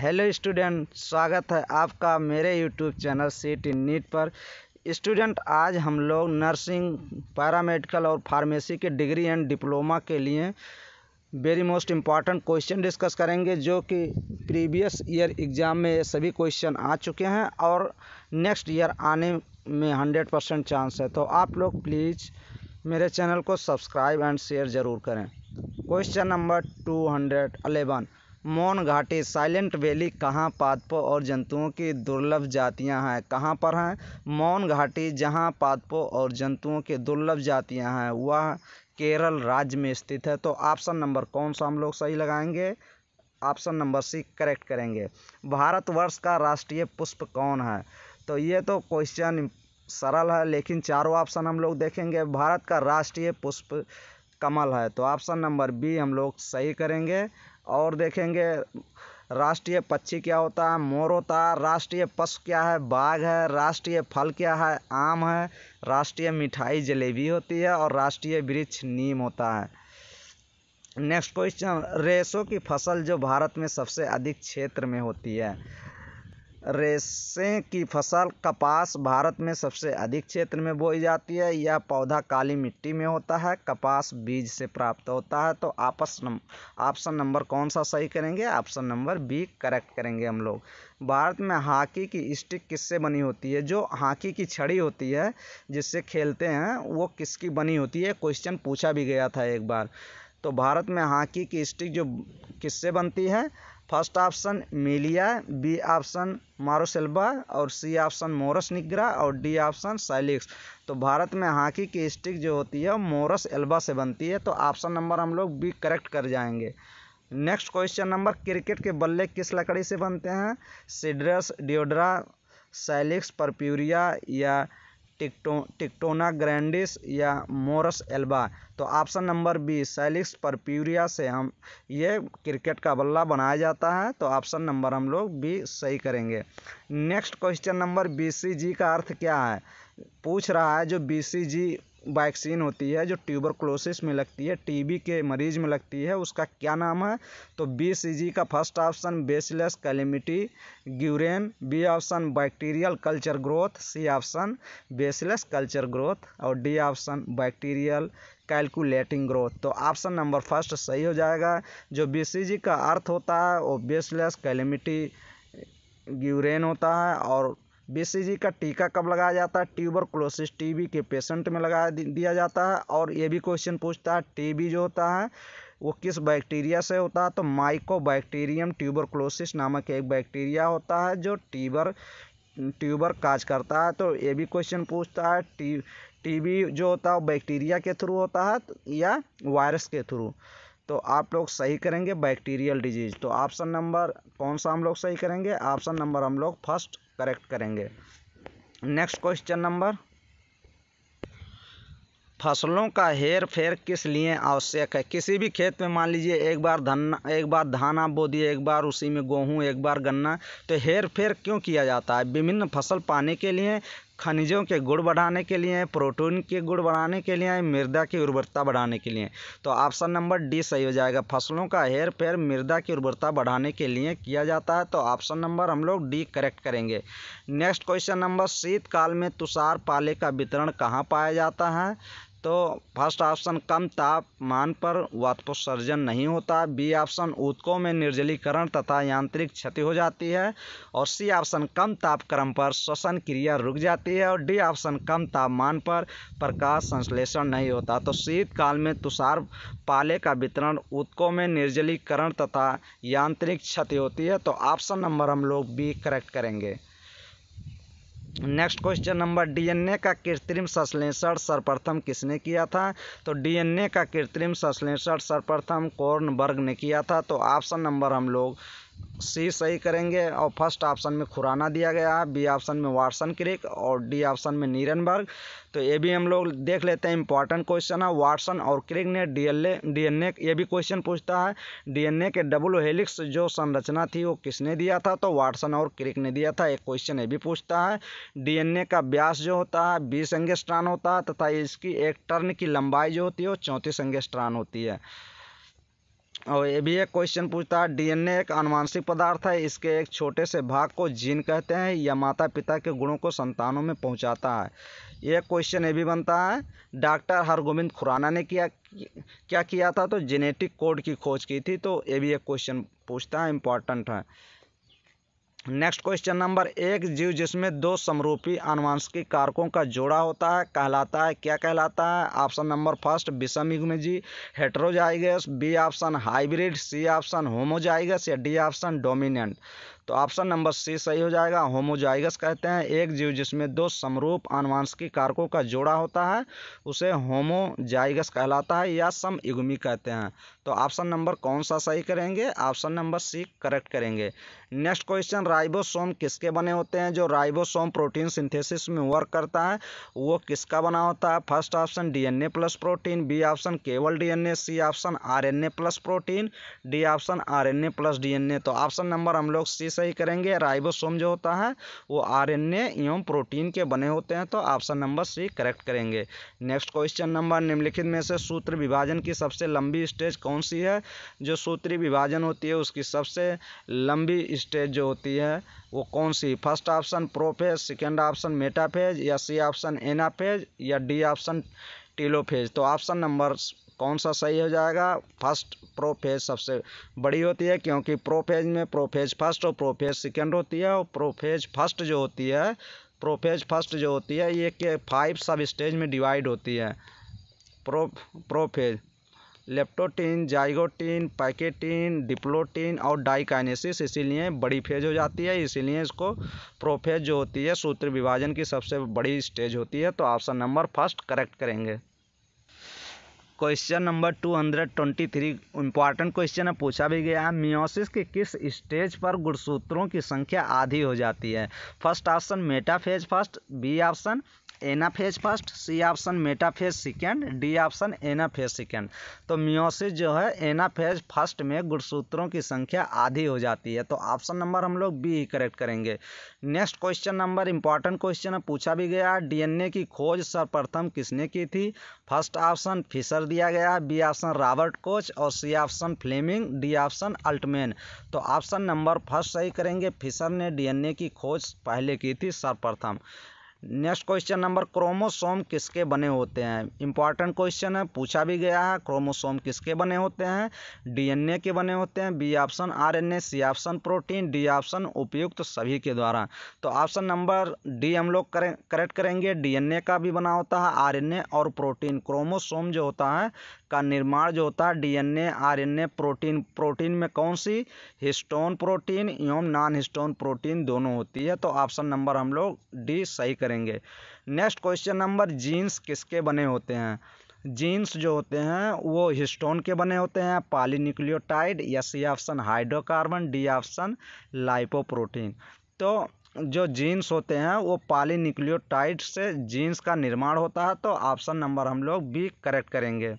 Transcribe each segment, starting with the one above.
hello student स्वागत है आपका मेरे यूट्यूब चैनल सिटी नीट पर स्टूडेंट आज हम लोग नर्सिंग पैरामेडिकल और फार्मेसी के डिग्री एंड डिप्लोमा के लिए very most important question discuss करेंगे जो कि प्रीवियस ईयर एग्ज़ाम में सभी क्वेश्चन आ चुके हैं और नेक्स्ट ईयर आने में हंड्रेड परसेंट चांस है तो आप लोग प्लीज़ मेरे चैनल को सब्सक्राइब एंड शेयर ज़रूर करें question number two hundred eleven मौन घाटी साइलेंट वैली कहाँ पादपों और जंतुओं की दुर्लभ जातियाँ हैं कहाँ पर हैं मौन घाटी जहाँ पादपों और जंतुओं की दुर्लभ जातियाँ हैं वह केरल राज्य में स्थित है तो ऑप्शन नंबर कौन सा हम लोग सही लगाएंगे ऑप्शन नंबर सी करेक्ट करेंगे भारतवर्ष का राष्ट्रीय पुष्प कौन है तो ये तो क्वेश्चन सरल है लेकिन चारों ऑप्शन हम लोग देखेंगे भारत का राष्ट्रीय पुष्प कमल है तो ऑप्शन नंबर बी हम लोग सही करेंगे और देखेंगे राष्ट्रीय पक्षी क्या होता है मोर होता है राष्ट्रीय पशु क्या है बाघ है राष्ट्रीय फल क्या है आम है राष्ट्रीय मिठाई जलेबी होती है और राष्ट्रीय वृक्ष नीम होता है नेक्स्ट क्वेश्चन रेशों की फसल जो भारत में सबसे अधिक क्षेत्र में होती है रेशे की फसल कपास भारत में सबसे अधिक क्षेत्र में बोई जाती है यह पौधा काली मिट्टी में होता है कपास बीज से प्राप्त होता है तो आपस ऑप्शन नंबर कौन सा सही करेंगे ऑप्शन नंबर बी करेक्ट करेंगे हम लोग भारत में हॉकी की स्टिक किससे बनी होती है जो हॉकी की छड़ी होती है जिससे खेलते हैं वो किसकी बनी होती है क्वेश्चन पूछा भी गया था एक बार तो भारत में हॉकी की स्टिक जो किससे बनती है first option Melia B option Morus alba और सी ऑप्शन मोरस निग्रा और डी ऑप्शन साइलिक्स तो भारत में हॉकी की स्टिक जो होती है मोरस एल्बा से बनती है तो ऑप्शन नंबर हम लोग बी करेक्ट कर जाएंगे नेक्स्ट क्वेश्चन नंबर क्रिकेट के बल्ले किस लकड़ी से बनते हैं सिड्रस डिओड्रा साइलिक्स परप्यूरिया या टिकटो टिकटोना ग्रैंडिस या मोरस एल्बा तो option number B Salix purpurea से हम ये क्रिकेट का बल्ला बनाया जाता है तो ऑप्शन नंबर हम लोग बी सही करेंगे next question number B C G का अर्थ क्या है पूछ रहा है जो बी सी जी वैक्सीन होती है जो ट्यूबरक्लोसिस में लगती है टीबी के मरीज में लगती है उसका क्या नाम है तो बी सी जी का first option Bacillus Calmette Guerin B option bacterial culture growth C option bacillus culture growth और D option bacterial calculating growth तो ऑप्शन नंबर फर्स्ट सही हो जाएगा जो बी सी जी का अर्थ होता है वो बेसलेस कैलिमिटी ग्यूरेन होता है और बी का टीका कब लगाया जाता है क्लोसिस टी के पेशेंट में लगा दिया जाता है और ये भी क्वेश्चन पूछता है टी जो होता है वो किस बैक्टीरिया से होता है तो माइको बैक्टीरियम ट्यूबरक्लोसिस नामक एक बैक्टीरिया होता है जो टीबर ट्यूबर काज करता है तो ये भी क्वेश्चन पूछता है टी टीबी जो होता है वो बैक्टीरिया के थ्रू होता है या वायरस के थ्रू तो आप लोग सही करेंगे बैक्टीरियल डिजीज तो ऑप्शन नंबर कौन सा हम लोग सही करेंगे ऑप्शन नंबर हम लोग फर्स्ट करेक्ट करेंगे नेक्स्ट क्वेश्चन नंबर फसलों का हेर फेर किस लिए आवश्यक है किसी भी खेत में मान लीजिए एक बार धन एक बार धान आप बो दिए एक बार उसी में गेहूँ एक बार गन्ना तो हेर फेर क्यों किया जाता है विभिन्न फसल पाने के लिए खनिजों के गुण बढ़ाने के लिए प्रोटीन के गुण बढ़ाने के लिए मृदा की उर्वरता बढ़ाने के लिए तो ऑप्शन नंबर डी सही हो जाएगा फसलों का हेर फेर मृदा की उर्वरता बढ़ाने के लिए किया जाता है तो ऑप्शन नंबर हम लोग डी करेक्ट करेंगे नेक्स्ट क्वेश्चन नंबर शीतकाल में तुषार पाले का वितरण कहाँ पाया जाता है तो फर्स्ट ऑप्शन कम तापमान पर वाष्पोत्सर्जन नहीं होता बी ऑप्शन ऊतकों में निर्जलीकरण तथा यांत्रिक क्षति हो जाती है और सी ऑप्शन कम तापक्रम पर श्वसन क्रिया रुक जाती है और डी ऑप्शन कम तापमान पर प्रकाश संश्लेषण नहीं होता तो शीतकाल में तुषार पाले का वितरण ऊतकों में निर्जलीकरण तथा यांत्रिक क्षति होती है तो ऑप्शन नंबर हम लोग बी करेक्ट करेंगे नेक्स्ट क्वेश्चन नंबर डीएनए का कृत्रिम संश्लेषण सर्वप्रथम किसने किया था तो डीएनए का कृत्रिम संश्लेषण सर्वप्रथम कोर्नबर्ग ने किया था तो ऑप्शन नंबर हम लोग सी सही करेंगे और फर्स्ट ऑप्शन में खुराना दिया गया है बी ऑप्शन में वाटसन क्रिक और डी ऑप्शन में नीरनबर्ग तो ये भी हम लोग देख लेते हैं इंपॉर्टेंट क्वेश्चन है वाटसन और क्रिक ने डीएलए डीएनए ये भी क्वेश्चन पूछता है डीएनए के डबल हेलिक्स जो संरचना थी वो किसने दिया था तो वाटसन और क्रिक ने दिया था एक क्वेश्चन ये भी पूछता है डीएनए का ब्यास जो होता है बीस अंगेस्ट्रान होता है तथा इसकी एक टर्न की लंबाई जो होती है वो चौंतीस अंगेस्ट्रान होती है और ये भी एक क्वेश्चन पूछता है डीएनए एक अनुवांशिक पदार्थ है इसके एक छोटे से भाग को जीन कहते हैं या माता पिता के गुणों को संतानों में पहुंचाता है ये क्वेश्चन ये भी बनता है डॉक्टर हरगोविंद खुराना ने किया क्या किया था तो जेनेटिक कोड की खोज की थी तो ये भी एक क्वेश्चन पूछता है इम्पॉर्टेंट है नेक्स्ट क्वेश्चन नंबर एक जीव जिसमें दो समरूपी आनुवांशिक कारकों का जोड़ा होता है कहलाता है क्या कहलाता है ऑप्शन नंबर फर्स्ट विषम युग्म जी heterozygous B option hybrid C option homozygous या डी ऑप्शन डोमिनेंट तो ऑप्शन नंबर सी सही हो जाएगा होमोजाइगस कहते हैं एक जीव जिसमें दो समरूप आनुवांशिक कारकों का जोड़ा होता है उसे होमोजाइगस कहलाता है या सम युग्मी कहते हैं तो ऑप्शन नंबर कौन सा सही करेंगे ऑप्शन नंबर सी करेक्ट करेंगे नेक्स्ट क्वेश्चन राइबोसोम किसके बने होते हैं जो राइबोसोम प्रोटीन सिंथेसिस में वर्क करता है वो किसका बना होता है first option DNA plus protein B option केवल DNA C option RNA plus protein D option RNA plus DNA तो ऑप्शन नंबर हम लोग सी भी सही करेंगे राइबोसोम जो होता है वो आरएनए एवं प्रोटीन के बने होते हैं तो ऑप्शन नंबर सी करेक्ट करेंगे नेक्स्ट क्वेश्चन नंबर निम्नलिखित में से सूत्र विभाजन की सबसे लंबी स्टेज कौन सी है जो सूत्री विभाजन होती है उसकी सबसे लंबी स्टेज जो होती है वो कौन सी first option prophase second option metaphase या सी ऑप्शन एनाफेज या डी ऑप्शन टीलोफेज तो ऑप्शन नंबर कौन सा सही हो जाएगा फर्स्ट प्रोफेज सबसे बड़ी होती है क्योंकि प्रोफेज में प्रोफेज फर्स्ट और प्रोफेज सेकेंड होती है और प्रोफेज फर्स्ट जो होती है प्रोफेज फर्स्ट जो होती है ये के फाइव सब स्टेज में डिवाइड होती है pro prophase leptotene zygotene pachytene diplotene और डाइकाइनेसिस इसीलिए बड़ी फेज हो जाती है इसीलिए इसको प्रोफेज जो होती है सूत्र विभाजन की सबसे बड़ी स्टेज होती है तो ऑप्शन नंबर फर्स्ट करेक्ट करेंगे question number two hundred twenty three important question है पूछा भी गया है मियोसिस के किस स्टेज पर गुणसूत्रों की संख्या आधी हो जाती है first option metaphase first B option anaphase first C option metaphase second D option anaphase second तो मियोसिस जो है एनाफेज फर्स्ट में गुणसूत्रों की संख्या आधी हो जाती है तो ऑप्शन नंबर हम लोग बी ही करेक्ट करेंगे next question number important question है पूछा भी गया डीएनए की खोज सर्वप्रथम किसने की थी फर्स्ट ऑप्शन फिशर दिया गया बी ऑप्शन रॉबर्ट कोच और C option Fleming D option Altman तो ऑप्शन नंबर फर्स्ट सही करेंगे फिशर ने डीएनए की खोज पहले की थी सर्वप्रथम नेक्स्ट क्वेश्चन नंबर क्रोमोसोम किसके बने होते हैं इंपॉर्टेंट क्वेश्चन है पूछा भी गया है क्रोमोसोम किसके बने होते हैं डीएनए के बने होते हैं B option RNA, C option protein D option उपयुक्त तो सभी के द्वारा तो ऑप्शन नंबर डी हम लोग करें करेक्ट करेंगे डीएनए का भी बना होता है आर और प्रोटीन क्रोमोसोम जो होता है का निर्माण जो होता है एन ए प्रोटीन प्रोटीन में कौन सी हिस्टोन प्रोटीन एवं नॉन हिस्टोन प्रोटीन दोनों होती है तो ऑप्शन नंबर हम लोग डी सही करेंगे नेक्स्ट क्वेश्चन नंबर जीन्स किसके बने होते हैं जीन्स जो होते हैं वो हिस्टोन के बने होते हैं पॉलीन्यूक्लियोटाइड या C option hydrocarbon D option lipoprotein तो जो जीन्स होते हैं वो न्यूक्लियोटाइड से जीन्स का निर्माण होता है तो ऑप्शन नंबर हम लोग बी करेक्ट करेंगे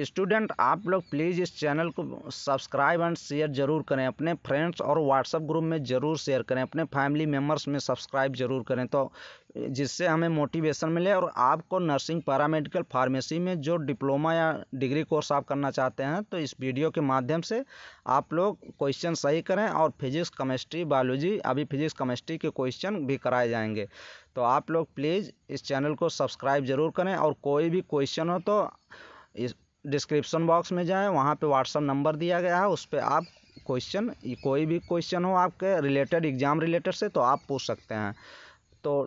स्टूडेंट आप लोग प्लीज़ इस चैनल को सब्सक्राइब एंड शेयर जरूर करें अपने फ्रेंड्स और व्हाट्सअप ग्रुप में ज़रूर शेयर करें अपने फैमिली मेम्बर्स में सब्सक्राइब जरूर करें तो जिससे हमें मोटिवेशन मिले और आपको नर्सिंग पैरामेडिकल फार्मेसी में जो डिप्लोमा या डिग्री कोर्स आप करना चाहते हैं तो इस वीडियो के माध्यम से आप लोग क्वेश्चन सही करें और फिजिक्स केमिस्ट्री बायोलॉजी अभी फिजिक्स केमिस्ट्री के क्वेश्चन भी कराए जाएंगे तो आप लोग प्लीज़ इस चैनल को सब्सक्राइब जरूर करें और कोई भी क्वेश्चन हो तो इस डिस्क्रिप्शन बॉक्स में जाएँ वहाँ पे व्हाट्सअप नंबर दिया गया है उस पर आप क्वेश्चन कोई भी क्वेश्चन हो आपके रिलेटेड एग्ज़ाम रिलेटेड से तो आप पूछ सकते हैं तो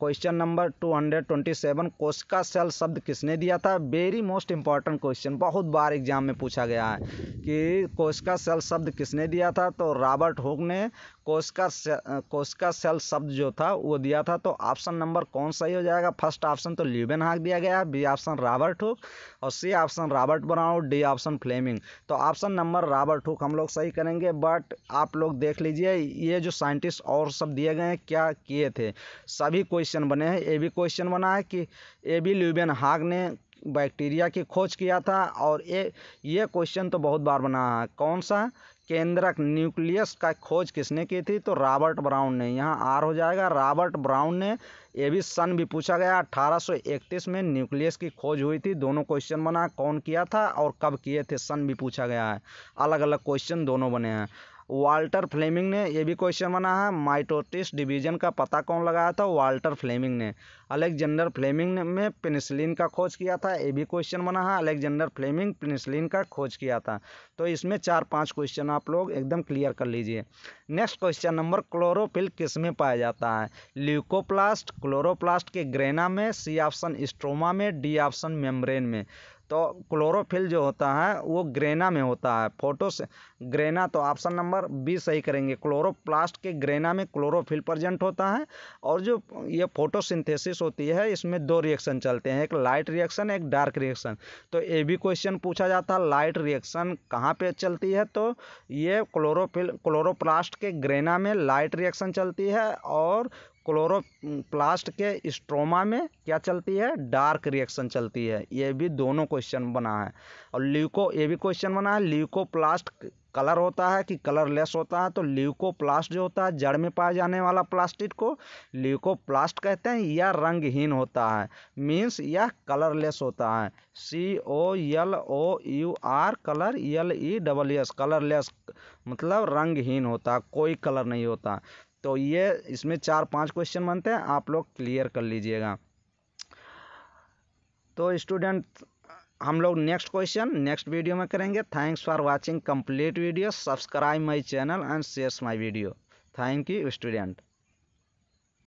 question number two hundred twenty seven कोशिका सेल शब्द किसने दिया था वेरी मोस्ट इंपॉर्टेंट क्वेश्चन बहुत बार एग्जाम में पूछा गया है कि कोशिका सेल शब्द किसने दिया था तो रॉबर्ट हुक ने कोशिका से कोशिका सेल शब्द जो था वो दिया था तो ऑप्शन नंबर कौन सही हो जाएगा फर्स्ट ऑप्शन तो ल्यूबेन हाक दिया गया बी ऑप्शन रॉबर्ट हुक और C option Robert Brown D option Fleming तो ऑप्शन नंबर रॉबर्ट हुक हम लोग सही करेंगे बट आप लोग देख लीजिए ये जो साइंटिस्ट और सब दिए गए हैं क्या किए थे सभी क्वेश्चन बने हैं ये भी क्वेश्चन बना है कि ए बी ल्यूबेन हाग ने बैक्टीरिया की खोज किया था और ये ये क्वेश्चन तो बहुत बार बना है कौन सा केंद्रक न्यूक्लियस का खोज किसने की थी तो रॉबर्ट ब्राउन ने यहाँ आर हो जाएगा रॉबर्ट ब्राउन ने ये भी सन भी पूछा गया 1831 में न्यूक्लियस की खोज हुई थी दोनों क्वेश्चन बना कौन किया था और कब किए थे सन भी पूछा गया है अलग अलग क्वेश्चन दोनों बने हैं वाल्टर फ्लेमिंग ने ये भी क्वेश्चन बना है माइटोटिस डिवीजन का पता कौन लगाया था वाल्टर फ्लेमिंग ने अलेक्जेंडर फ्लेमिंग ने में पेनिसिलिन का खोज किया था ये भी क्वेश्चन बना है अलेक्जेंडर फ्लेमिंग पेनिसिलिन का खोज किया था तो इसमें चार पाँच क्वेश्चन आप लोग एकदम क्लियर कर लीजिए नेक्स्ट क्वेश्चन नंबर क्लोरोफिल किस में पाया जाता है ल्यूकोप्लास्ट क्लोरोप्लास्ट के ग्रेना में सी ऑप्शन स्ट्रोमा में डी ऑप्शन मेम्ब्रेन में तो क्लोरोफिल जो होता है वो ग्रेना में होता है फोटोस ग्रेना तो ऑप्शन नंबर बी सही करेंगे क्लोरोप्लास्ट के ग्रेना में क्लोरोफिल प्रजेंट होता है और जो ये फोटोसिंथेसिस होती है इसमें दो रिएक्शन चलते हैं एक लाइट रिएक्शन एक डार्क रिएक्शन तो ये भी क्वेश्चन पूछा जाता है लाइट रिएक्शन कहाँ पर चलती है तो ये क्लोरोफिल क्लोरोप्लास्ट के ग्रेना में लाइट रिएक्शन चलती है और क्लोरोप्लास्ट के स्ट्रोमा में क्या चलती है डार्क रिएक्शन चलती है ये भी दोनों क्वेश्चन बना है और ल्यूको ये भी क्वेश्चन बना है ल्यूकोप्लास्ट कलर होता है कि कलरलेस होता है तो ल्यूकोप्लास्ट जो होता है जड़ में पाया जाने वाला प्लास्टिक को ल्यूकोप्लास्ट कहते हैं या रंगहीन होता है मीन्स यह कलरलेस होता है C O L O U R colour L E double S colourless मतलब रंगहीन होता है कोई कलर नहीं होता तो ये इसमें चार पांच क्वेश्चन बनते हैं आप लोग क्लियर कर लीजिएगा तो स्टूडेंट हम लोग नेक्स्ट क्वेश्चन नेक्स्ट वीडियो में करेंगे thanks for watching complete video subscribe my channel and shares my video thank you student